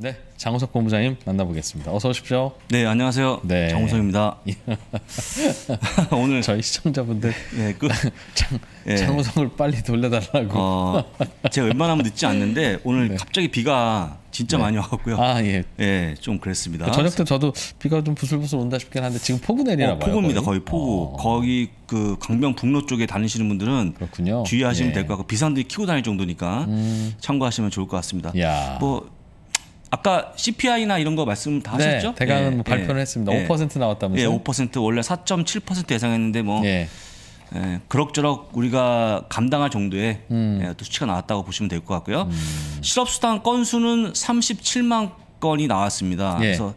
네, 장우석 본부장님 만나보겠습니다. 어서 오십시오. 네, 안녕하세요. 네. 장우석입니다. 오늘 저희 시청자분들 네, 그, 장, 네. 장우석을 빨리 돌려달라고. 어, 제가 웬만하면 늦지 않는데 오늘 네. 갑자기 비가 진짜 네. 많이 와갖고요. 아 예, 예, 좀 그랬습니다. 그 저녁 때 저도 비가 좀 부슬부슬 온다 싶긴 한데 지금 폭우 어, 내리나 어, 봐요. 폭우입니다, 거의, 거의 폭우. 어. 거기 그 강변북로 쪽에 다니시는 분들은 그렇군요. 주의하시면 예. 될것 같고 비상등이 고 다닐 정도니까 음. 참고하시면 좋을 것 같습니다. 야. 뭐 아까 CPI나 이런 거 말씀 다 네, 하셨죠? 대강은 뭐 예, 뭐 발표를 예, 했습니다. 예, 5% 나왔다면서요? 예, 5% 원래 4.7% 예상했는데 뭐 예. 예. 그럭저럭 우리가 감당할 정도의 음. 예, 또 수치가 나왔다고 보시면 될 것 같고요. 음. 실업수당 건수는 37만 건이 나왔습니다. 예. 그래서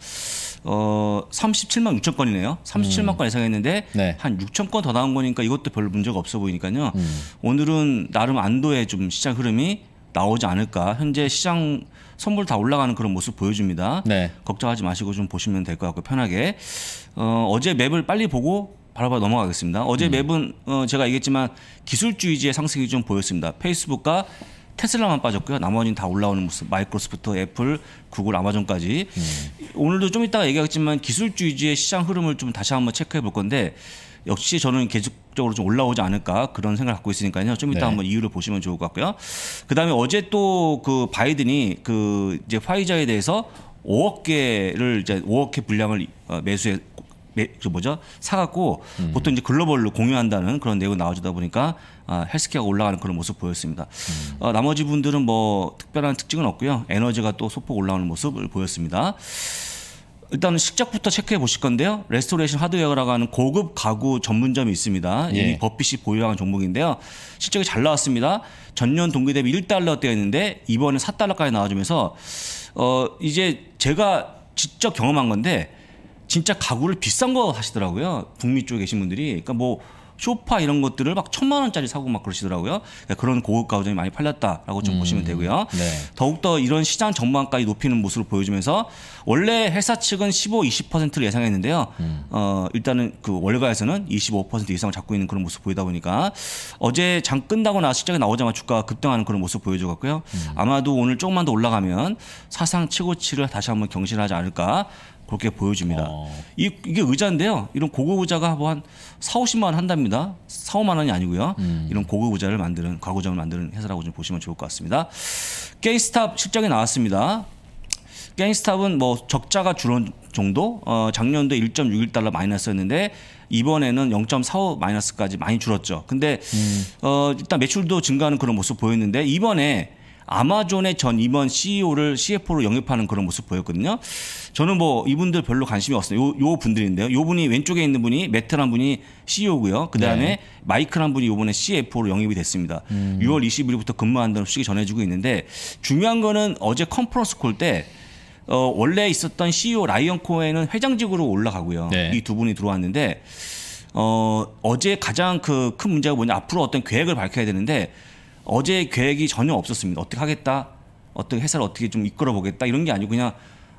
어 37만 6천 건이네요. 37만 음. 건 예상했는데 네. 한 6천 건 더 나온 거니까 이것도 별로 문제가 없어 보이니까요. 음. 오늘은 나름 안도의 좀 시장 흐름이 나오지 않을까. 현재 시장 선물 다 올라가는 그런 모습 보여줍니다. 네. 걱정하지 마시고 좀 보시면 될 것 같고 편하게 어, 어제 맵을 빨리 보고 바로바로 넘어가겠습니다. 어제 음. 맵은 어, 제가 얘기했지만 기술주의지의 상승이 좀 보였습니다. 페이스북과 테슬라만 빠졌고요. 나머지는 다 올라오는 모습. 마이크로소프트, 애플, 구글, 아마존까지. 음. 오늘도 좀 이따가 얘기하겠지만 기술주의지의 시장 흐름을 좀 다시 한번 체크해 볼 건데 역시 저는 계속적으로 좀 올라오지 않을까 그런 생각을 갖고 있으니까요. 좀 이따 네. 한번 이유를 보시면 좋을 것 같고요. 그다음에 어제 또 그 바이든이 그 이제 화이자에 대해서 5억 개를 이제 5억 개 분량을 어, 매수해 매, 그 뭐죠 사갖고 음. 보통 이제 글로벌로 공유한다는 그런 내용 나와주다 보니까 아, 헬스케어가 올라가는 그런 모습 보였습니다. 음. 어, 나머지 분들은 뭐 특별한 특징은 없고요. 에너지가 또 소폭 올라오는 모습을 보였습니다. 일단은 식작부터 체크해 보실 건데요. 레스토레이션 하드웨어라고 하는 고급 가구 전문점이 있습니다. 예. 이 버핏이 보유한 종목인데요. 실적이 잘 나왔습니다. 전년 동기 대비 1달러대였는데 이번에 4달러까지 나와주면서 어 이제 제가 직접 경험한 건데 진짜 가구를 비싼 거 하시더라고요. 북미 쪽에 계신 분들이. 그러니까 뭐 쇼파 이런 것들을 막 천만 원짜리 사고 막 그러시더라고요. 그러니까 그런 고급 가구점이 많이 팔렸다라고 좀 음. 보시면 되고요. 네. 더욱더 이런 시장 전망까지 높이는 모습을 보여주면서 원래 회사 측은 15, 20%를 예상했는데요. 음. 어, 일단은 그 월가에서는 25% 이상을 잡고 있는 그런 모습 보이다 보니까 어제 장 끝나고 나서 시장에 나오자마자 주가가 급등하는 그런 모습 보여줘갖고요. 음. 아마도 오늘 조금만 더 올라가면 사상 최고치를 다시 한번 경신하지 않을까 그렇게 보여집니다. 어. 이, 게 의자인데요. 이런 고급 의자가 뭐 한 4, 50만 원 한답니다. 4, 5만 원이 아니고요. 음. 이런 고급 의자를 만드는 과거점을 만드는 회사라고 좀 보시면 좋을 것 같습니다. 게이스탑 실적이 나왔습니다. 게임스탑은 뭐 적자가 줄은 정도 어, 작년도 1.61달러 마이너스였는데 이번에는 0.45 마이너스까지 많이 줄었죠. 근데 음. 어, 일단 매출도 증가하는 그런 모습 보였는데 이번에 아마존의 전 임원 CEO를 CFO로 영입하는 그런 모습 보였거든요. 저는 뭐 이분들 별로 관심이 없어요. 요, 요 분들인데요. 요 분이 왼쪽에 있는 분이 매트란 분이 CEO고요. 그 다음에 네. 마이크란 분이 요번에 CFO로 영입이 됐습니다. 음. 6월 20일부터 근무한다는 소식이 전해지고 있는데 중요한 거는 어제 컨퍼런스 콜 때 어, 원래 있었던 CEO 라이언 코에는 회장직으로 올라가고요. 네. 이두 분이 들어왔는데 어, 어제 가장 그 큰 문제가 뭐냐 앞으로 어떤 계획을 밝혀야 되는데 어제 계획이 전혀 없었습니다. 어떻게 하겠다, 어떻게 회사를 어떻게 좀 이끌어 보겠다 이런 게 아니고 그냥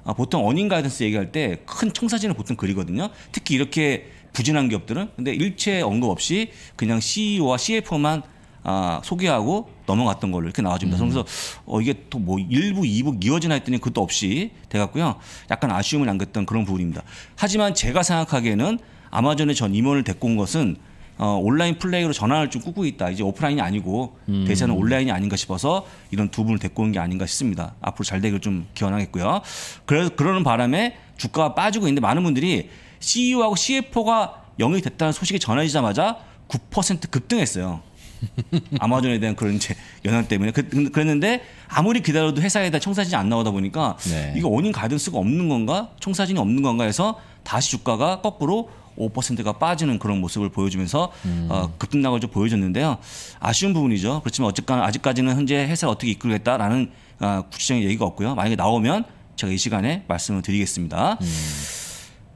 아, 보통 어닝 가이던스 얘기할 때 큰 청사진을 보통 그리거든요. 특히 이렇게 부진한 기업들은 근데 일체 언급 없이 그냥 CEO와 CFO만 아, 소개하고 넘어갔던 걸로 이렇게 나와줍니다. 음. 그래서 어, 이게 또 뭐 일부, 이부 이어지나 했더니 그것도 없이 돼갖고요. 약간 아쉬움을 남겼던 그런 부분입니다. 하지만 제가 생각하기에는 아마존에 전 임원을 데리고 온 것은 어, 온라인 플레이로 전환을 좀 꾸고 있다. 이제 오프라인이 아니고 음. 대세는 온라인이 아닌가 싶어서 이런 두 분을 데리고 온 게 아닌가 싶습니다. 앞으로 잘 되길 좀 기원하겠고요. 그래서 그러는 바람에 주가가 빠지고 있는데 많은 분들이 CEO하고 CFO가 영이 됐다는 소식이 전해지자마자 9% 급등했어요. 아마존에 대한 그런 이제 연연 때문에 그, 그 랬는데 아무리 기다려도 회사에 대한 청사진이 안 나오다 보니까 네. 이거 원인 가이던스가 없는 건가 청사진이 없는 건가 해서 다시 주가가 거꾸로 5%가 빠지는 그런 모습을 보여주면서 음. 어, 급등락을 좀 보여줬는데요. 아쉬운 부분이죠. 그렇지만 어쨌거나 아직까지는 현재 회사를 어떻게 이끌겠다라는 어, 구체적인 얘기가 없고요. 만약에 나오면 제가 이 시간에 말씀을 드리겠습니다. 음.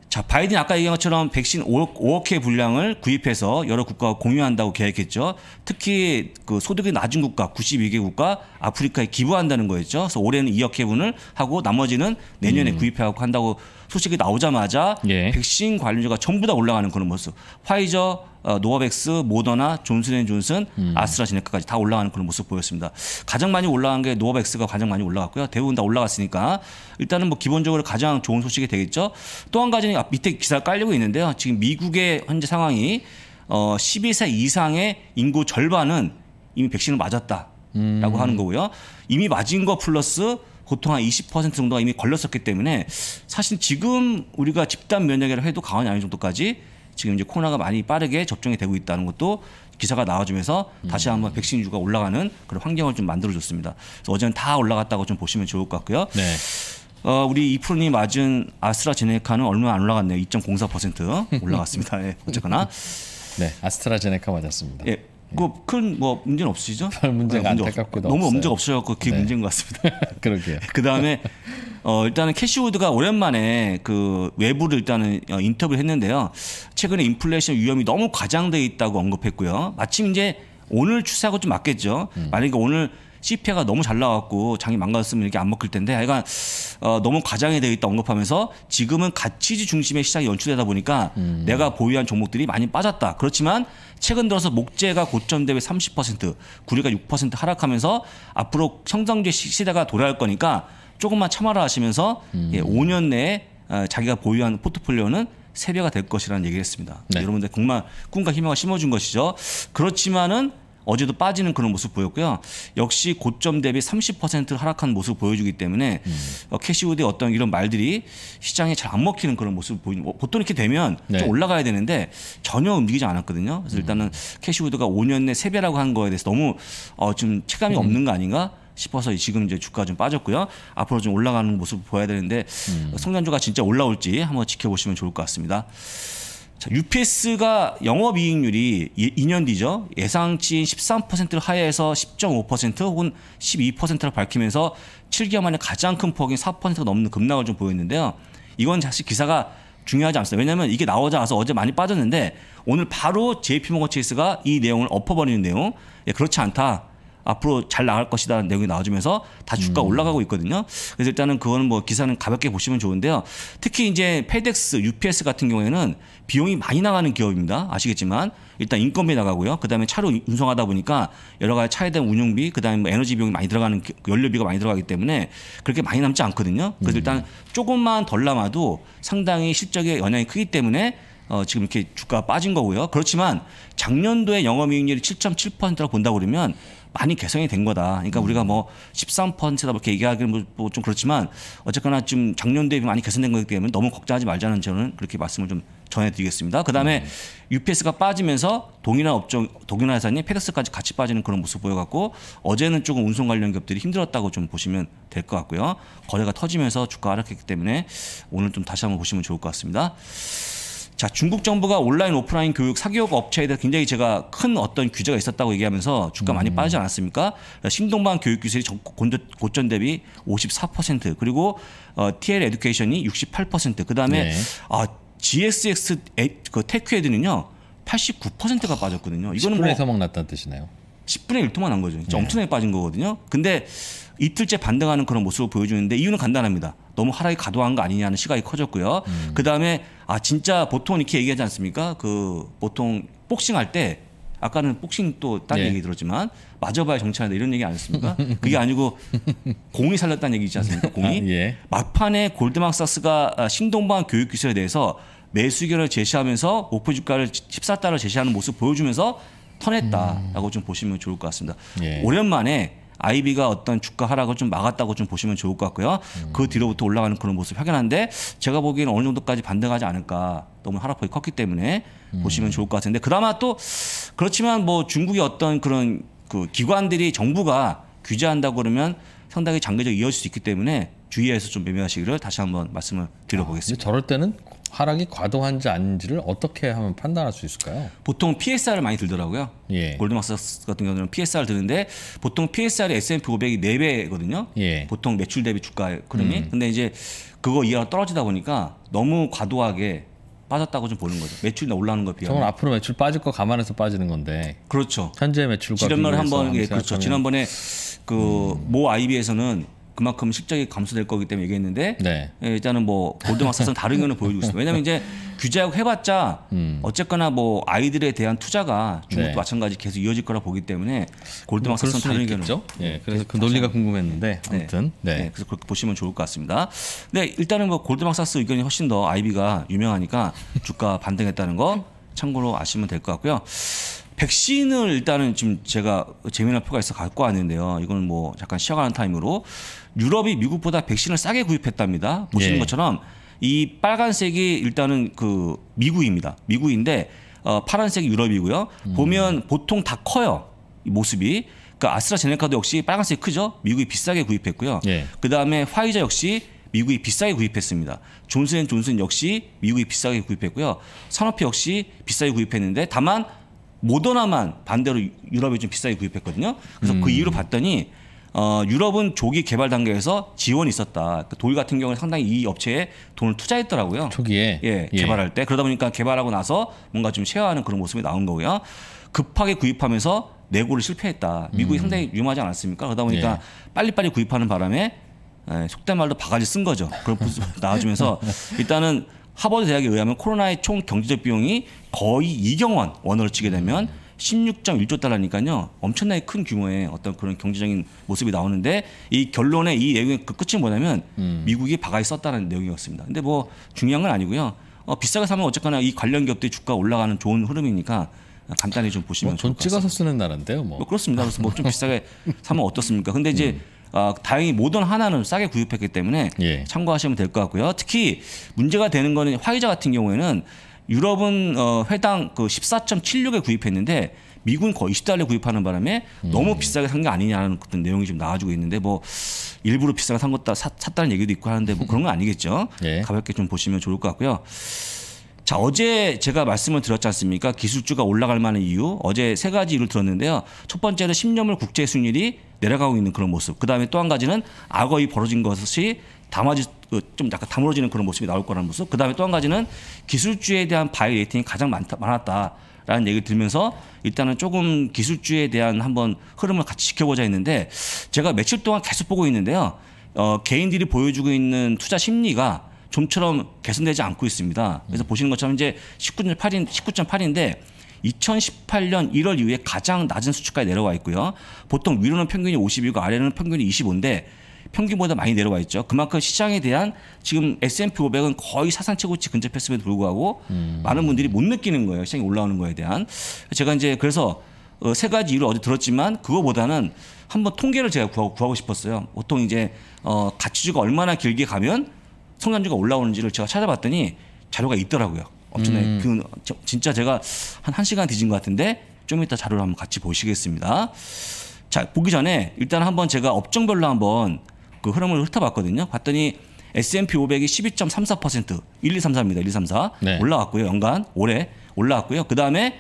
자, 바이든 아까 얘기한 것처럼 백신 5억, 5억 회 분량을 구입해서 여러 국가와 공유한다고 계획했죠. 특히 그 소득이 낮은 국가 92개 국가 아프리카에 기부한다는 거였죠. 그래서 올해는 2억 회분을 하고 나머지는 내년에 음. 구입하고 한다고 소식이 나오자마자 예. 백신 관련주가 전부 다 올라가는 그런 모습. 화이저, 어, 노바백스, 모더나, 존슨앤존슨, 음. 아스트라제네카까지 다 올라가는 그런 모습 보였습니다. 가장 많이 올라간 게 노바백스가 가장 많이 올라갔고요. 대부분 다 올라갔으니까 일단은 뭐 기본적으로 가장 좋은 소식이 되겠죠. 또 한 가지는 밑에 기사 깔리고 있는데요. 지금 미국의 현재 상황이 어, 12세 이상의 인구 절반은 이미 백신을 맞았다라고 음. 하는 거고요. 이미 맞은 거 플러스 보통 한 20% 정도가 이미 걸렸었기 때문에 사실 지금 우리가 집단 면역이라 해도 과언이 아닌 정도까지 지금 이제 코로나가 많이 빠르게 접종이 되고 있다는 것도 기사가 나와주면서 다시 한번 백신 주가 올라가는 그런 환경을 좀 만들어줬습니다. 그래서 어제는 다 올라갔다고 좀 보시면 좋을 것 같고요. 네. 어, 우리 이프로님 맞은 아스트라제네카는 얼마 안 올라갔네요. 2.04% 올라갔습니다. 예, 어쨌거나. 네, 아스트라제네카 맞았습니다. 예, 그큰뭐 문제는 없으시죠? 별 문제가 네, 문제 없, 너무 문제없어요 그게 네. 문제인 것 같습니다. 그러게요. 그 다음에 어 일단은 캐시우드가 오랜만에 그 외부를 일단은 어, 인터뷰를 했는데요. 최근에 인플레이션 위험이 너무 과장돼 있다고 언급했고요. 마침 이제 오늘 추세하고 좀 맞겠죠. 음. 만약에 오늘 CP가 너무 잘 나왔고 장이 망가졌으면 이렇게 안 먹힐 텐데 하여간 어, 너무 과장이 되어 있다 언급하면서 지금은 가치주 중심의 시장이 연출되다 보니까 음. 내가 보유한 종목들이 많이 빠졌다. 그렇지만 최근 들어서 목재가 고점 대비 30%, 구리가 6% 하락하면서 앞으로 성장주 시대가 돌아올 거니까 조금만 참아라 하시면서 음. 예, 5년 내에 어, 자기가 보유한 포트폴리오는 세배가될 것이라는 얘기를 했습니다. 네. 여러분들 정말 꿈과 희망을 심어준 것이죠. 그렇지만은 어제도 빠지는 그런 모습 보였고요. 역시 고점 대비 30% 하락한 모습 보여주기 때문에 음. 어, 캐시우드의 어떤 이런 말들이 시장에 잘 안 먹히는 그런 모습 보이는 어, 보통 이렇게 되면 네. 좀 올라가야 되는데 전혀 움직이지 않았거든요. 그래서 음. 일단은 캐시우드가 5년 내 3배라고 한 거에 대해서 너무 어, 좀 체감이 음. 없는 거 아닌가? 싶어서 지금 이제 주가 좀 빠졌고요. 앞으로 좀 올라가는 모습 보여야 되는데 음. 성장주가 진짜 올라올지 한번 지켜보시면 좋을 것 같습니다. 자, UPS가 영업이익률이 2년 뒤죠. 예상치인 13%를 하회해서 10.5% 혹은 12%를 밝히면서 7개월 만에 가장 큰 폭인 4%가 넘는 급락을 좀 보였는데요. 이건 사실 기사가 중요하지 않습니다. 왜냐하면 이게 나오자서 어제 많이 빠졌는데 오늘 바로 JP모건 체이스가 이 내용을 엎어버리는 내용. 예, 그렇지 않다. 앞으로 잘 나갈 것이다 라는 내용이 나와주면서 다 주가 음. 올라가고 있거든요. 그래서 일단은 그거는 뭐 기사는 가볍게 보시면 좋은데요. 특히 이제 페덱스, UPS 같은 경우에는 비용이 많이 나가는 기업입니다. 아시겠지만 일단 인건비 나가고요. 그다음에 차로 운송하다 보니까 여러 가지 차에 대한 운용비, 그다음에 뭐 에너지 비용이 많이 들어가는 연료비가 많이 들어가기 때문에 그렇게 많이 남지 않거든요. 그래서 음. 일단 조금만 덜 남아도 상당히 실적에 영향이 크기 때문에 어, 지금 이렇게 주가가 빠진 거고요. 그렇지만 작년도에 영업이익률이 7.7%라고 본다고 그러면 많이 개선이 된 거다. 그러니까 음. 우리가 뭐 13%다 뭐 이렇게 얘기하기는 뭐좀 뭐 그렇지만 어쨌거나 지금 작년 대비 많이 개선된 거기 때문에 너무 걱정하지 말자는 저는 그렇게 말씀을 좀 전해드리겠습니다. 그다음에 음. 네. UPS가 빠지면서 동일한 업종, 동일한 회사님 페덱스까지 같이 빠지는 그런 모습 보여갖고 어제는 조금 운송 관련 기업들이 힘들었다고 좀 보시면 될 것 같고요. 거래가 터지면서 주가 하락했기 때문에 오늘 좀 다시 한번 보시면 좋을 것 같습니다. 자, 중국 정부가 온라인 오프라인 교육 사교육 업체에 대해 굉장히 제가 큰 어떤 규제가 있었다고 얘기하면서 주가 많이 음. 빠지지 않았습니까? 신동방 교육 기술이 고전 대비 54% 그리고 어, TL 에듀케이션이 68%그 다음에 네. 아, GSX 에, 그테크헤드는요 89%가 빠졌거든요. 이거는 뭐 해서 먹났다는 뜻이네요. 10분의 1토만 한 거죠. 진짜 네. 엄청나게 빠진 거거든요. 근데 이틀째 반등하는 그런 모습을 보여주는데 이유는 간단합니다. 너무 하락이 과도한 거 아니냐는 시각이 커졌고요. 음. 그 다음에 아 진짜 보통 이렇게 얘기하지 않습니까? 그 보통 복싱 할 때 아까는 복싱 또딴 네. 얘기 들었지만 맞아봐야 정치하는데 이런 얘기 안 했습니까? 그게 아니고 공이 살렸다는 얘기지 않습니까? 공이 아, 예. 막판에 골드막사스가 아, 신동방 교육 기술에 대해서 매수견을 제시하면서 목표 주가를 14달러 제시하는 모습 보여주면서 터냈다라고 음. 좀 보시면 좋을 것 같습니다. 예. 오랜만에 아이비가 어떤 주가 하락을 좀 막았다고 좀 보시면 좋을 것 같고요. 그 음. 그 뒤로부터 올라가는 그런 모습 확연한데 제가 보기에는 어느 정도까지 반등하지 않을까. 너무 하락폭이 컸기 때문에 음. 보시면 좋을 것 같은데 그나마 또 그렇지만 뭐 중국의 어떤 그런 그 기관들이 정부가 규제한다고 그러면 상당히 장기적 이어질 수 있기 때문에 주의해서 좀 매매하시기를 다시 한번 말씀을 드려보겠습니다. 아, 저럴 때는 하락이 과도한지 아닌지를 어떻게 하면 판단할 수 있을까요? 보통 PSR을 많이 들더라고요. 예. 골드만삭스 같은 경우는 PSR 드는데 보통 PSR이 S&P 500이 4배거든요. 예. 보통 매출 대비 주가 흐름이. 음. 근데 이제 그거 이하로 떨어지다 보니까 너무 과도하게 빠졌다고 좀 보는 거죠. 매출이 올라오는 거 비하면. 저건 앞으로 매출 빠질 거 감안해서 빠지는 건데. 그렇죠. 현재 매출과 지난번에 한번 예, 그렇죠. 지난번에 그모 음. IB에서는 그만큼 실적이 감소될 거기 때문에 얘기했는데 네. 예, 일단은 뭐골드막사선 네. 다른 의견을 보여주고 있습니다. 왜냐하면 이제 규제하고 해봤자 음. 어쨌거나 뭐 아이들에 대한 투자가 중국도 네. 마찬가지 계속 이어질 거라 보기 때문에 골드막사선 뭐 다른 의견을 예, 네, 그래서 그 논리가 궁금했는데 네. 아무튼 네. 네. 그래서 그렇게 보시면 좋을 것 같습니다. 네, 일단은 뭐골드막사스 의견이 훨씬 더아이비가 유명하니까 주가 반등했다는 거 참고로 아시면 될 것 같고요. 백신을 일단은 지금 제가 재미난 표가 있어 갖고 왔는데요. 이건 뭐 잠깐 시작하는 타임으로 유럽이 미국보다 백신을 싸게 구입했답니다. 보시는 예. 것처럼 이 빨간색이 일단은 그 미국입니다. 미국인데 어, 파란색이 유럽이고요. 음. 보면 보통 다 커요. 이 모습이. 그 아스트라제네카도 역시 빨간색 이 크죠. 미국이 비싸게 구입했고요. 예. 그다음에 화이자 역시 미국이 비싸게 구입했습니다. 존슨앤존슨 역시 미국이 비싸게 구입했고요. 산업이 역시 비싸게 구입했는데 다만 모더나만 반대로 유럽이 좀 비싸게 구입했거든요. 그래서 그 음. 그 이유를 봤더니 어, 유럽은 조기 개발 단계에서 지원이 있었다. 그 독일 같은 경우는 상당히 이 업체에 돈을 투자했더라고요. 초기에 예, 예, 개발할 때 그러다 보니까 개발하고 나서 뭔가 좀 쉐어하는 그런 모습이 나온 거고요. 급하게 구입하면서 내고를 실패했다. 미국이 음. 상당히 유명하지 않았습니까? 그러다 보니까 예. 빨리빨리 구입하는 바람에 예, 속된 말로 바가지 쓴 거죠. 그걸 런 나와주면서 일단은 하버드 대학에 의하면 코로나의 총 경제적 비용이 거의 2경원 원으로 치게 되면 음. 16.1조 달러니까요. 엄청나게 큰 규모의 어떤 그런 경제적인 모습이 나오는데 이 결론의 이 내용의 그 끝이 뭐냐면 음. 미국이 바가지 썼다는 내용이었습니다. 근데 뭐 중요한 건 아니고요. 어, 비싸게 사면 어쨌거나 이 관련 기업들이 주가 올라가는 좋은 흐름이니까 간단히 좀 보시면 뭐, 돈 찍어서 쓰는 나라인데요. 뭐. 뭐 그렇습니다. 그래서 뭐 좀 비싸게 사면 어떻습니까? 근데 이제 음. 어, 다행히 모든 하나는 싸게 구입했기 때문에 예. 참고하시면 될 것 같고요. 특히 문제가 되는 거는 화이자 같은 경우에는 유럽은 어, 회당 그 14.76에 구입했는데 미군 거의 20달러 구입하는 바람에 음. 너무 비싸게 산 게 아니냐는 그런 내용이 좀 나와주고 있는데 뭐 일부러 비싸게 산 것다 샀다는 얘기도 있고 하는데 뭐 그런 건 아니겠죠. 예. 가볍게 좀 보시면 좋을 것 같고요. 자 어제 제가 말씀을 드렸지 않습니까? 기술주가 올라갈 만한 이유 어제 세 가지 이유를 들었는데요. 첫 번째는 10년물 국제 수익률이 내려가고 있는 그런 모습. 그 다음에 또 한 가지는 악어이 벌어진 것이 담아지 그 좀 약간 다물어지는 그런 모습이 나올 거라는 모습. 그다음에 또 한 가지는 기술주에 대한 바이 레이팅이 가장 많다, 많았다라는 얘기를 들면서 일단은 조금 기술주에 대한 한번 흐름을 같이 지켜보자 했는데 제가 며칠 동안 계속 보고 있는데요. 어, 개인들이 보여주고 있는 투자 심리가 좀처럼 개선되지 않고 있습니다. 그래서 음. 보시는 것처럼 이제 19.8인 19.8인데 2018년 1월 이후에 가장 낮은 수치까지 내려와 있고요. 보통 위로는 평균이 50이고 아래는 평균이 25인데 평균보다 많이 내려와 있죠. 그만큼 시장에 대한 지금 S&P 500은 거의 사상 최고치 근접했음에도 불구하고 음. 많은 분들이 못 느끼는 거예요. 시장이 올라오는 거에 대한 제가 이제 그래서 어, 세 가지 이유를 어제 들었지만 그거보다는 한번 통계를 제가 구하고, 구하고 싶었어요. 보통 이제 어, 가치주가 얼마나 길게 가면 성장주가 올라오는지를 제가 찾아봤더니 자료가 있더라고요. 엄청나게 음. 그, 진짜 제가 한 1시간 뒤진 것 같은데 좀 이따 자료를 한번 같이 보시겠습니다. 자, 보기 전에 일단 한번 제가 업종별로 한번 그 흐름을 훑어봤거든요. 봤더니 S&P 500이 12.34% 1234입니다. 1234 네. 올라왔고요. 연간 올해 올라왔고요. 그 다음에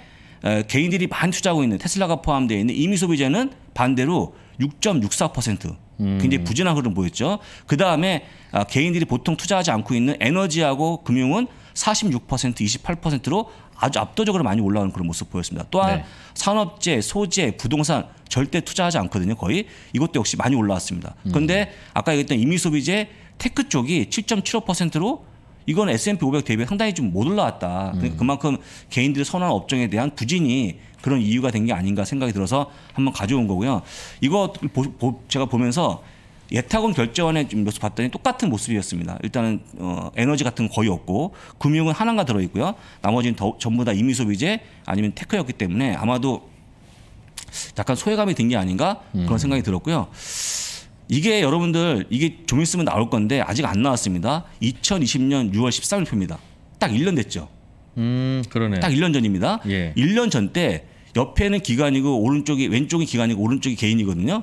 개인들이 많이 투자하고 있는 테슬라가 포함되어 있는 이미 소비자는 반대로 6.64% 음. 굉장히 부진한 흐름 보였죠. 그 다음에 아, 개인들이 보통 투자하지 않고 있는 에너지하고 금융은 46% 28%로 아주 압도적으로 많이 올라오는 그런 모습 보였습니다. 또한 네. 산업재, 소재, 부동산 절대 투자하지 않거든요. 거의 이것도 역시 많이 올라왔습니다. 음. 그런데 아까 얘기했던 임의소비재 테크 쪽이 7.75%로 이건 S&P 500 대비 상당히 좀 못 올라왔다. 음. 그, 그만큼 개인들이 선호하는 업종에 대한 부진이 그런 이유가 된 게 아닌가 생각이 들어서 한번 가져온 거고요. 이거 보, 보, 제가 보면서 예탁원 결제원의 모습 봤더니 똑같은 모습이었습니다. 일단은 어, 에너지 같은 거 거의 없고 금융은 하나가 들어 있고요. 나머지는 더, 전부 다 임의 소비재 아니면 테크였기 때문에 아마도 약간 소외감이 든 게 아닌가 그런 음. 생각이 들었고요. 이게 여러분들 이게 좀 있으면 나올 건데 아직 안 나왔습니다. 2020년 6월 13일 표입니다. 딱 1년 됐죠. 음, 그러네. 딱 1년 전입니다. 예. 1년 전 때 옆에는 기관이고 오른쪽이 왼쪽이 기관이고 오른쪽이 개인이거든요.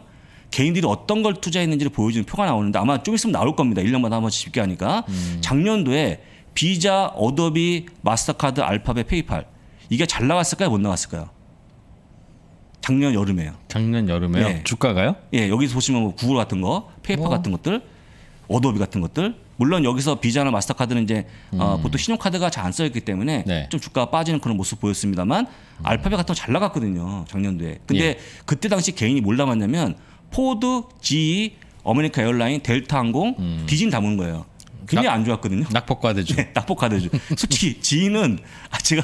개인들이 어떤 걸 투자했는지를 보여주는 표가 나오는데 아마 좀 있으면 나올 겁니다. 1년마다 한 번씩 집계하니까. 음. 작년도에 비자, 어도비, 마스터카드, 알파벳, 페이팔 이게 잘 나갔을까요? 못 나갔을까요? 작년 여름에요. 작년 여름에요? 예. 주가가요? 예, 여기서 보시면 뭐 구글 같은 거, 페이퍼 와. 뭐? 같은 것들, 어도비 같은 것들. 물론 여기서 비자나 마스터카드는 이제 어, 음. 어, 보통 신용카드가 잘 안 써있기 때문에 네. 좀 주가가 빠지는 그런 모습 보였습니다만 음. 알파벳 같은 거 잘 나갔거든요. 작년도에. 근데 예. 그때 당시 개인이 뭘 남았냐면 포드, g 어메리카 에어라인, 델타 항공, 음. 디진 담은 거예요. 굉장히 낙, 안 좋았거든요. 낙폭과대주. 네, 낙폭과대주. 솔직히 지인은 아 제가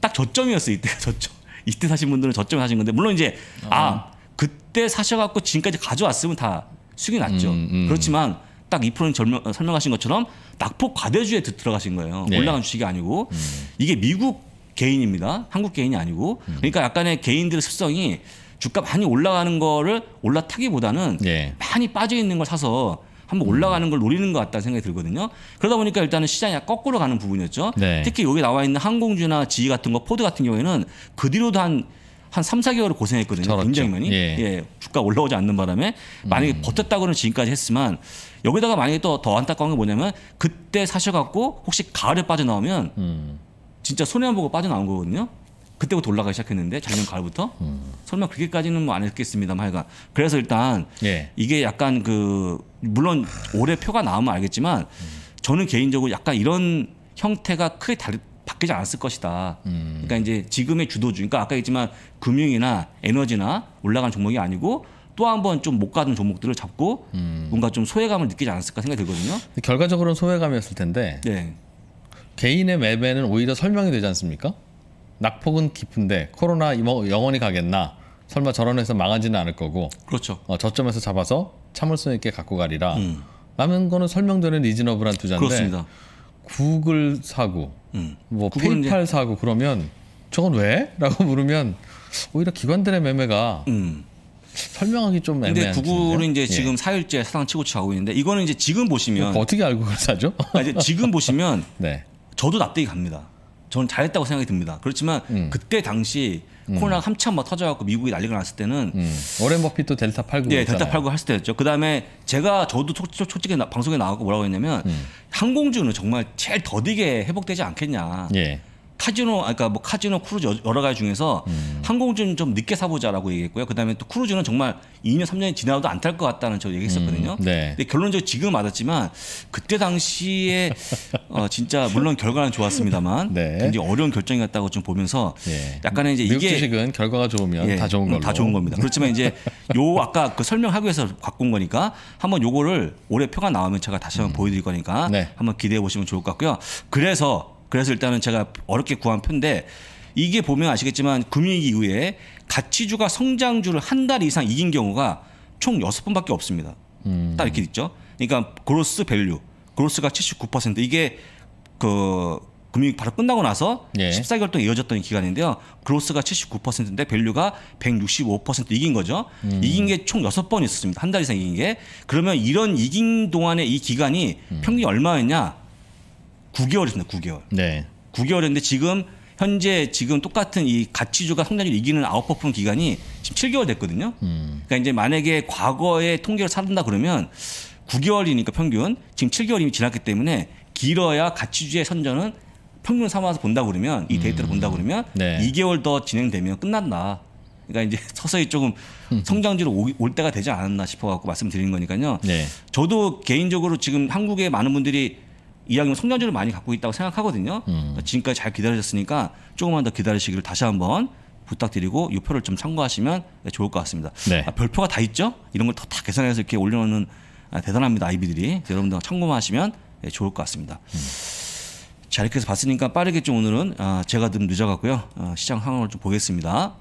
딱 저점이었어요. 이때 저점. 이때 사신 분들은 저점 사신 건데 물론 이제 아, 어. 아 그때 사셔갖고 지금까지 가져왔으면 다 수익이 났죠. 음, 음. 그렇지만 딱 2%는 절명, 어, 설명하신 것처럼 낙폭 과대주에 들어가신 거예요. 네. 올라간 주식이 아니고 음. 이게 미국 개인입니다. 한국 개인이 아니고 음. 그러니까 약간의 개인들의 습성이 주가 많이 올라가는 거를 올라타기보다는 예. 많이 빠져 있는 걸 사서 한번 음. 올라가는 걸 노리는 것 같다는 생각이 들거든요. 그러다 보니까 일단은 시장이 거꾸로 가는 부분이었죠. 네. 특히 여기 나와 있는 항공주나 지이 같은 거 포드 같은 경우에는 그 뒤로도 한한 3, 4개월을 고생했거든요. 저렇죠. 굉장히 많이. 예. 예. 주가 올라오지 않는 바람에 만약에 음. 버텼다고는 지금까지 했지만 여기다가 만약에 또 더 안타까운 게 뭐냐면 그때 사셔갖고 혹시 가을에 빠져나오면 음. 진짜 손해만 보고 빠져나온 거거든요. 그때부터 올라가기 시작했는데 작년 가을부터 음. 설마 그렇게까지는 뭐 안 했겠습니다만 하여간 그래서 일단 예. 이게 약간 그 물론 올해 표가 나오면 알겠지만 음. 저는 개인적으로 약간 이런 형태가 크게 다르, 바뀌지 않았을 것이다. 음. 그러니까 이제 지금의 주도주, 그러니까 아까 얘기했지만 금융이나 에너지나 올라간 종목이 아니고 또 한 번 좀 못 가던 종목들을 잡고 음. 뭔가 좀 소외감을 느끼지 않았을까 생각이 들거든요. 결과적으로는 소외감이었을 텐데 네. 개인의 매매는 오히려 설명이 되지 않습니까? 낙폭은 깊은데 코로나 영원히 가겠나? 설마 저런 회사 망하지는 않을 거고. 그렇죠. 어, 저점에서 잡아서 참을성 있게 갖고 가리라. 음. 라는 거는 설명되는 리즈너블한 투자인데. 그렇습니다. 구글 사고, 음. 뭐 페이팔 이제... 사고 그러면 저건 왜? 라고 물으면 오히려 기관들의 매매가 음. 설명하기 좀 애매한. 근데 구글은 이제 예. 지금 사일째 예. 사상 치고 치고 있는데 이거는 이제 지금 보시면 어떻게 알고 사죠? 아, 이제 지금 보시면 네. 저도 납득이 갑니다. 저는 잘했다고 생각이 듭니다. 그렇지만 음. 그때 당시 음. 코로나 한참 막 터져갖고 미국이 난리가 났을 때는 음. 워렌 버핏도 델타 89 네, 예, 델타 팔고 했을 때였죠. 그 다음에 제가 저도 솔직히 방송에 나가고 뭐라고 했냐면 음. 항공주는 정말 제일 더디게 회복되지 않겠냐. 예. 카지노, 아까 그러니까 뭐 카지노 크루즈 여러 가지 중에서 음. 항공주는 좀 늦게 사보자라고 얘기했고요. 그다음에 또 크루즈는 정말 2년 3년이 지나도 안 탈 것 같다는 저 얘기했었거든요. 음, 네. 근데 결론적으로 지금 맞았지만 그때 당시에 어, 진짜 물론 결과는 좋았습니다만 네. 굉장히 어려운 결정이었다고 좀 보면서 네. 예. 약간은 이제 이게 주식은 결과가 좋으면 예, 다 좋은 음, 걸로 다 좋은 겁니다. 그렇지만 이제 요 아까 그 설명하기 위해서 갖고 온 거니까 한번 요거를 올해 표가 나오면 제가 다시 한번 음. 보여드릴 거니까 네. 한번 기대해 보시면 좋을 것 같고요. 그래서 그래서 일단은 제가 어렵게 구한 편인데 이게 보면 아시겠지만 금융위기 이후에 가치주가 성장주를 한 달 이상 이긴 경우가 총 여섯 번밖에 없습니다. 음. 딱 이렇게 있죠. 그러니까 그로스 밸류, 그로스가 79% 이게 그 금융위기 바로 끝나고 나서 예. 14개월 동안 이어졌던 기간인데요. 그로스가 79%인데 밸류가 165% 이긴 거죠. 음. 이긴 게 총 여섯 번 있었습니다. 한 달 이상 이긴 게. 그러면 이런 이긴 동안의 이 기간이 음. 평균이 얼마였냐? 9개월이었습니다. 9개월. 네. 9개월인데 지금 현재 지금 똑같은 이 가치주가 성장률 이기는 아웃퍼폼 기간이 지금 7개월 됐거든요. 음. 그러니까 이제 만약에 과거의 통계를 사둔다 그러면 9개월이니까 평균 지금 7개월이 지났기 때문에 길어야 가치주의 선전은 평균 삼아서 본다 그러면 이 데이터를 음. 본다 그러면 네. 2개월 더 진행되면 끝났나. 그러니까 이제 서서히 조금 음. 성장지로 올 때가 되지 않았나 싶어 갖고 말씀드리는 거니까요. 네. 저도 개인적으로 지금 한국의 많은 분들이 이야기는 성장주를 많이 갖고 있다고 생각하거든요. 음. 그러니까 지금까지 잘기다리셨으니까 조금만 더 기다리시기를 다시 한번 부탁드리고 이 표를 좀 참고하시면 좋을 것 같습니다. 네. 아, 별표가 다 있죠? 이런 걸 다 계산해서 이렇게 올려놓는 아, 대단합니다 아이비들이 여러분들 참고하시면 만 예, 좋을 것 같습니다. 음. 자 이렇게 해서 봤으니까 빠르게 좀 오늘은 아, 제가 좀 늦어갔고요. 어, 시장 상황을 좀 보겠습니다.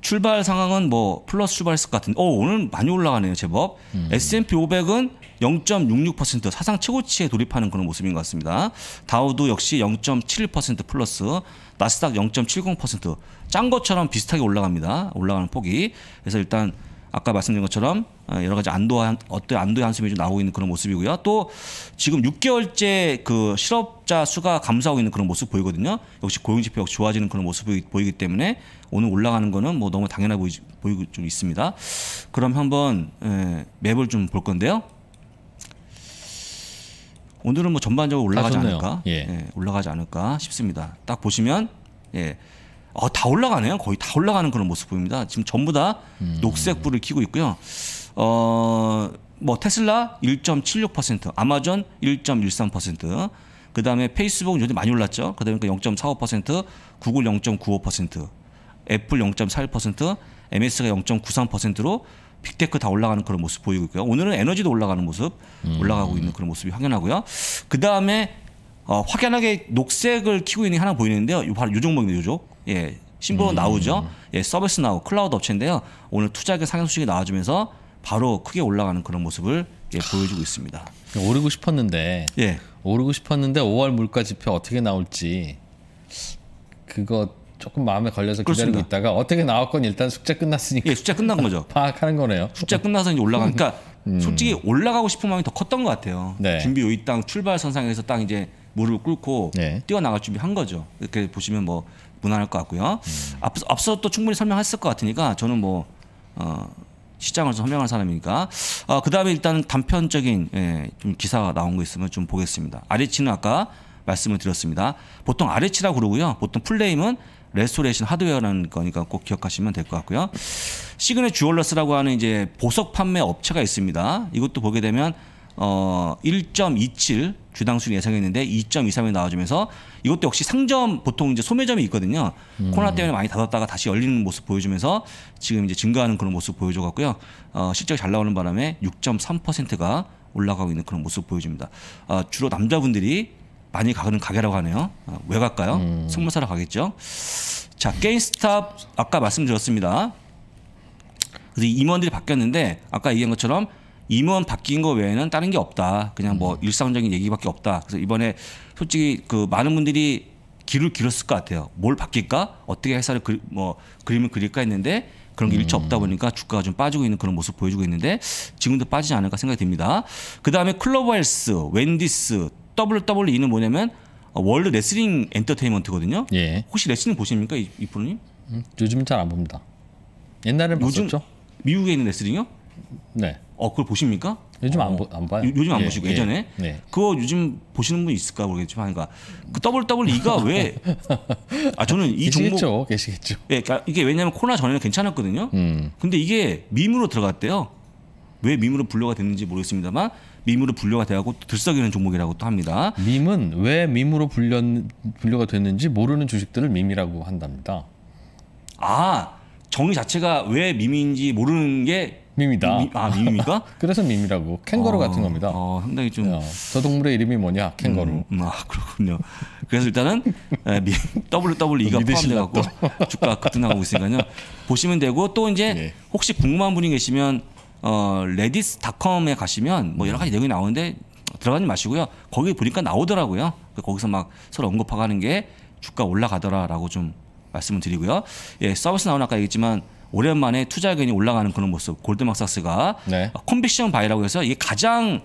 출발 상황은 뭐 플러스 출발했을 것 같은데, 어 오늘 많이 올라가네요 제법. 음. S&P 500은 0.66% 사상 최고치에 돌입하는 그런 모습인 것 같습니다. 다우도 역시 0.71% 플러스, 나스닥 0.70%짠 것처럼 비슷하게 올라갑니다. 올라가는 폭이. 그래서 일단 아까 말씀드린 것처럼 어, 여러 가지 안도한 어떤 안도의 한숨이 좀 나오고 있는 그런 모습이고요. 또 지금 6개월째 그 실업자 수가 감소하고 있는 그런 모습 보이거든요. 역시 고용 지표 역시 좋아지는 그런 모습이 보이기 때문에 오늘 올라가는 거는 뭐 너무 당연해 보이, 보이고 좀 있습니다. 그럼 한번 에, 예, 맵을 좀 볼 건데요. 오늘은 뭐 전반적으로 올라가지 않을까? 예. 예, 올라가지 않을까 싶습니다. 딱 보시면 예. 아, 다 올라가네요. 거의 다 올라가는 그런 모습 보입니다. 지금 전부 다 음. 녹색 불을 켜고 있고요. 어, 뭐 테슬라 1.76%, 아마존 1.13%, 그 다음에 페이스북은 요즘 많이 올랐죠. 그 다음에 0.45%, 구글 0.95%, 애플 0.41%, MS가 0.93%로 빅테크 다 올라가는 그런 모습 보이고 있고요. 오늘은 에너지도 올라가는 모습, 음. 올라가고 있는 그런 모습이 확연하고요. 그 다음에 어, 확연하게 녹색을 키고 있는 게 하나 보이는데요. 요 바로 요 종목입니다. 요 종. 예, 신보 음. 나오죠. 예, 서비스 나오고 클라우드 업체인데요. 오늘 투자액 상향 소식이 나와주면서 바로 크게 올라가는 그런 모습을 예, 보여주고 있습니다. 오르고 싶었는데 예. 오르고 싶었는데 5월 물가 지표 어떻게 나올지 그거 조금 마음에 걸려서 그렇습니다. 있다가 어떻게 나왔건 일단 숙제 끝났으니까 예, 숙제 끝난 거죠. 파악하는 거네요. 숙제 끝나서 이제 올라가. 니까 그러니까 음. 솔직히 올라가고 싶은 마음이 더 컸던 것 같아요. 네. 준비 요이 땅 출발 선상에서 딱 이제 무릎을 꿇고 네. 뛰어나갈 준비한 거죠. 이렇게 보시면 뭐 무난할 것 같고요. 음. 앞서, 앞서 또 충분히 설명했을 것 같으니까 저는 뭐 어, 시장을 설명할 사람이니까 어, 그 다음에 일단 단편적인 예, 좀 기사가 나온 거 있으면 좀 보겠습니다. 아레치는 아까 말씀을 드렸습니다. 보통 아레치라고 그러고요. 보통 풀네임은 레스토레이션 하드웨어라는 거니까 꼭 기억하시면 될 것 같고요. 시그네 주얼러스라고 하는 이제 보석 판매 업체가 있습니다. 이것도 보게 되면 어1.27 주당 수익 예상했는데 2 2 3에 나와주면서 이것도 역시 상점 보통 이제 소매점이 있거든요. 음. 코로나 때문에 많이 닫았다가 다시 열리는 모습 보여주면서 지금 이제 증가하는 그런 모습 보여줘갖고요. 어, 실적잘 나오는 바람에 6.3%가 올라가고 있는 그런 모습 보여줍니다. 아, 주로 남자분들이 많이 가는 가게라고 하네요. 아, 왜 갈까요? 음. 선물 사러 가겠죠. 자, 게임스탑 아까 말씀드렸습니다. 그래서 임원들이 바뀌었는데 아까 얘기한 것처럼 임원 바뀐 거 외에는 다른 게 없다. 그냥 뭐 음. 일상적인 얘기밖에 없다. 그래서 이번에 솔직히 그 많은 분들이 길을 길었을 것 같아요. 뭘 바뀔까? 어떻게 회사를 그리, 뭐 그림을 그릴까 했는데 그런 게 일체 없다 음. 보니까 주가가 좀 빠지고 있는 그런 모습 보여주고 있는데 지금도 빠지지 않을까 생각이 듭니다. 그 다음에 클로버헬스, 웬디스, WWE는 뭐냐면 어, 월드 레슬링 엔터테인먼트거든요. 예. 혹시 레슬링 보십니까 이, 이 프로님? 음, 요즘 잘 안 봅니다. 옛날에 봤었죠. 미국에 있는 레슬링요? 네. 어 그걸 보십니까? 요즘 안, 어. 보, 안 봐요. 요, 즘안 예, 보시고 예, 예전에 예. 그거 요즘 보시는 분 있을까 모르겠지만 그러니까 그 WWE가 왜 아 저는 이 계시겠죠, 종목 계시겠죠. 예, 그러니까 이게 왜냐면 하 코로나 전에는 괜찮았거든요. 음. 근데 이게 밈으로 들어갔대요. 왜 밈으로 분류가 됐는지 모르겠습니다만 밈으로 분류가 돼갖고 들썩이는 종목이라고 또 합니다. 밈은 왜 밈으로 분류, 분류가 됐는지 모르는 주식들을 밈이라고 한답니다. 아 정의 자체가 왜 밈인지 모르는 게 밈이다. 미, 아 밈입니까? 그래서 밈이라고 캥거루 어, 같은 겁니다. 아, 어, 상당히 좀저 동물의 이름이 뭐냐 캥거루. 음, 음 아 그렇군요. 그래서 일단은 WWE가 어, 포함돼갖고 주가 급등하고 있으니까요. 보시면 되고 또 이제 예. 혹시 궁금한 분이 계시면 어, 레디스닷컴에 가시면 뭐 여러 가지 내용이 나오는데 들어가지 마시고요. 거기 보니까 나오더라고요. 그러니까 거기서 막 서로 언급하는 게 주가 올라가더라라고 좀 말씀을 드리고요. 예, 서비스 나온 아까 얘기했지만 오랜만에 투자 의견이 올라가는 그런 모습. 골드만삭스가 네. 컨비션 바이라고 해서 이게 가장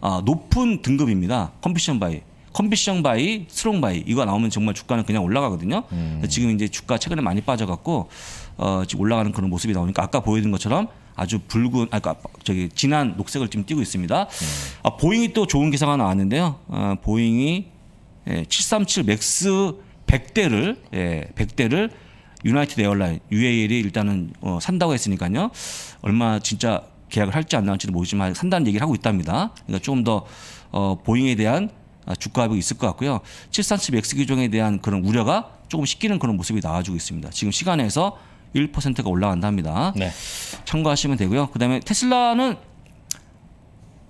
아, 높은 등급입니다. 컨비션 바이. 컨비션 바이, 스롱 바이 이거 나오면 정말 주가는 그냥 올라가거든요. 음. 지금 이제 주가 최근에 많이 빠져갖고 어, 지금 올라가는 그런 모습이 나오니까 아까 보여드린 것처럼 아주 붉은 아까 그러니까 저기 진한 녹색을 지금 띄고 있습니다. 음. 아, 보잉이 또 좋은 기사가 나왔는데요. 아, 보잉이 예, 737 맥스 100대를 예, 100대를 유나이티드 에어라인 UAL이 일단은 어, 산다고 했으니까요. 얼마 진짜 계약을 할지 안할지는 모르지만 산다는 얘기를 하고 있답니다. 그러니까 조금 더 어, 보잉에 대한 아, 주가 하이 있을 것 같고요. 7 3 7 맥스 기종에 대한 그런 우려가 조금 식기는 그런 모습이 나와주고 있습니다. 지금 시간에서 1%가 올라간답니다. 네. 참고하시면 되고요. 그다음에 테슬라는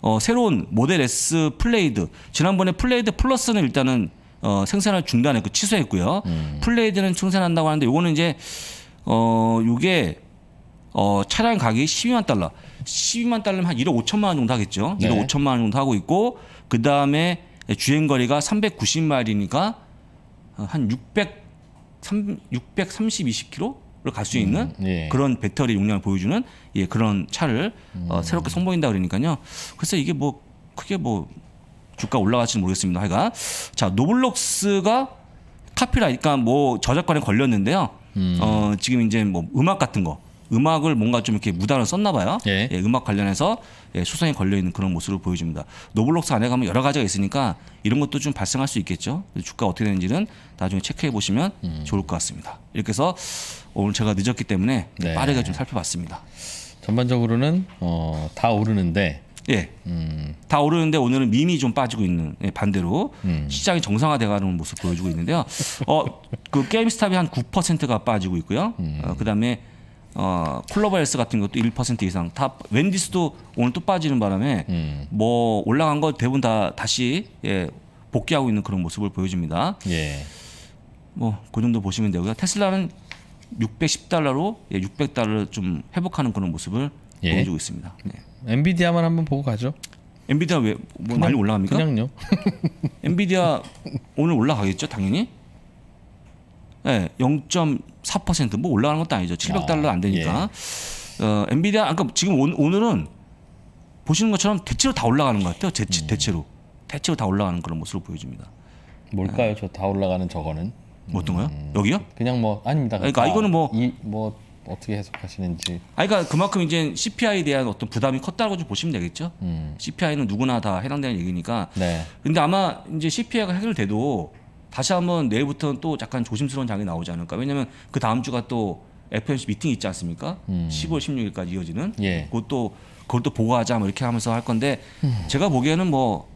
어, 새로운 모델 S 플레이드 지난번에 플레이드 플러스는 일단은 어, 생산을 중단했고 그 취소했고요. 음. 플레이드는 생산한다고 하는데 요거는 이제 어 요게 어 차량 가격이 12만 달러. 12만 달러면 한 1억 5천만 원 정도 하겠죠. 네. 1억 5천만 원 정도 하고 있고 그다음에 주행 거리가 390마일이니까 한 600, 3, 632km를 0 0갈수 있는 음, 예. 그런 배터리 용량을 보여주는 예, 그런 차를 어, 음. 어, 새롭게 선보인다 그러니까요. 그래서 이게 뭐 크게 뭐 주가 올라갈지는 모르겠습니다. 하여간 자 노블록스가 카피라이트 그러니까 뭐 저작권에 걸렸는데요. 음. 어 지금 이제 뭐 음악 같은 거 음악을 뭔가 좀 이렇게 무단으로 썼나 봐요. 예. 예, 음악 관련해서 예, 소송에 걸려 있는 그런 모습을 보여줍니다. 노블록스 안에 가면 여러 가지가 있으니까 이런 것도 좀 발생할 수 있겠죠. 주가 어떻게 되는지는 나중에 체크해 보시면 음. 좋을 것 같습니다. 이렇게 해서 오늘 제가 늦었기 때문에 네. 빠르게 좀 살펴봤습니다. 전반적으로는 어, 다 오르는데 예. 음. 다 오르는데 오늘은 밈이 좀 빠지고 있는 예, 반대로 음. 시장이 정상화돼가는 모습 보여주고 있는데요. 어 그 게임스탑이 한 9%가 빠지고 있고요. 음. 어, 그다음에 어 콜로바 이스 같은 것도 1% 이상 다 웬디스도 오늘 또 빠지는 바람에 음. 뭐 올라간 거 대부분 다 다시 예, 복귀하고 있는 그런 모습을 보여줍니다. 예. 뭐그 정도 보시면 되고요. 테슬라는 610달러로 예, 600달러 좀 회복하는 그런 모습을 예. 보여주고 있습니다. 예. 엔비디아만 한번 보고 가죠. 엔비디아 왜뭐 많이 올라갑니까? 그냥요. 엔비디아 오늘 올라가겠죠, 당연히. 네, 예, 0.4%뭐 올라가는 것도 아니죠. 700달러 아, 안 되니까. 예. 어, 엔비디아 아까 그러니까 지금 오, 늘은 보시는 것처럼 대체로 다 올라가는 것 같아요. 대체, 음. 대체로 대체로 다 올라가는 그런 모습을 보여줍니다. 뭘까요? 네. 예. 저다 올라가는 저거는. 뭐 어떤 거요? 음, 여기요? 그냥 뭐 아닙니다. 그러니까, 그 이거는 뭐, 이, 뭐 어떻게 해석하시는지. 아, 그러니까 그만큼 이제 CPI에 대한 어떤 부담이 컸다고 좀 보시면 되겠죠. 음. CPI는 누구나 다 해당되는 얘기니까. 네. 근데 아마 이제 CPI가 해결돼도 다시 한번 내일부터는 또 약간 조심스러운 장이 나오지 않을까. 왜냐하면 그 다음 주가 또 FOMC 미팅 있지 않습니까? 음. 10월 16일까지 이어지는. 예. 그것도 그걸 또 보고하자 뭐 이렇게 하면서 할 건데 음. 제가 보기에는 뭐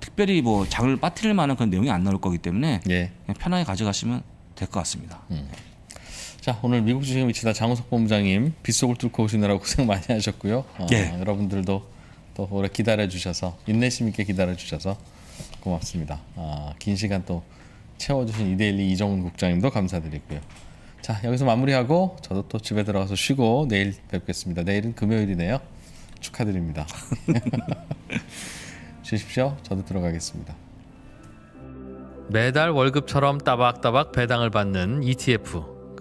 특별히 뭐 장을 빠뜨릴 만한 그런 내용이 안 나올 거기 때문에 예. 편하게 가져가시면 될 것 같습니다. 음. 자 오늘 미국 주식에 미치다 장우석 본부장님 빗속을 뚫고 오시느라 고생 많이 하셨고요. 어, 예. 여러분들도 또 오래 기다려 주셔서 인내심 있게 기다려 주셔서 고맙습니다. 아, 긴 시간 또 채워주신 이데일리 이정훈 국장님도 감사드리고요. 자 여기서 마무리하고 저도 또 집에 들어가서 쉬고 내일 뵙겠습니다. 내일은 금요일이네요. 축하드립니다. 쉬십시오. 저도 들어가겠습니다. 매달 월급처럼 따박따박 배당을 받는 ETF.